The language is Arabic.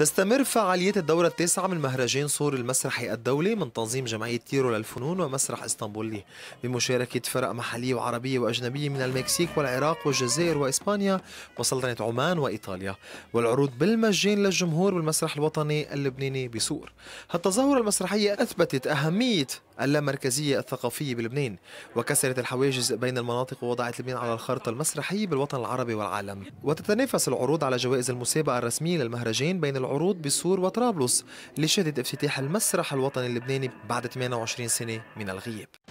تستمر فعاليات الدورة التاسعة من مهرجان صور المسرحي الدولي من تنظيم جمعية تيرو للفنون ومسرح اسطنبولي بمشاركة فرق محلية وعربية وأجنبية من المكسيك والعراق والجزائر وإسبانيا وسلطنة عمان وإيطاليا والعروض بالمجان للجمهور بالمسرح الوطني اللبناني بسور هالتظاهرة المسرحية أثبتت أهمية اللامركزية الثقافية بلبنان وكسرت الحواجز بين المناطق ووضعت لبنان على الخارطة المسرحية بالوطن العربي والعالم وتتنافس العروض على جوائز المسابقة الرسمية للمهرجان بين العروض العروض بسور وطرابلس اللي شهدت افتتاح المسرح الوطني اللبناني بعد 28 سنة من الغياب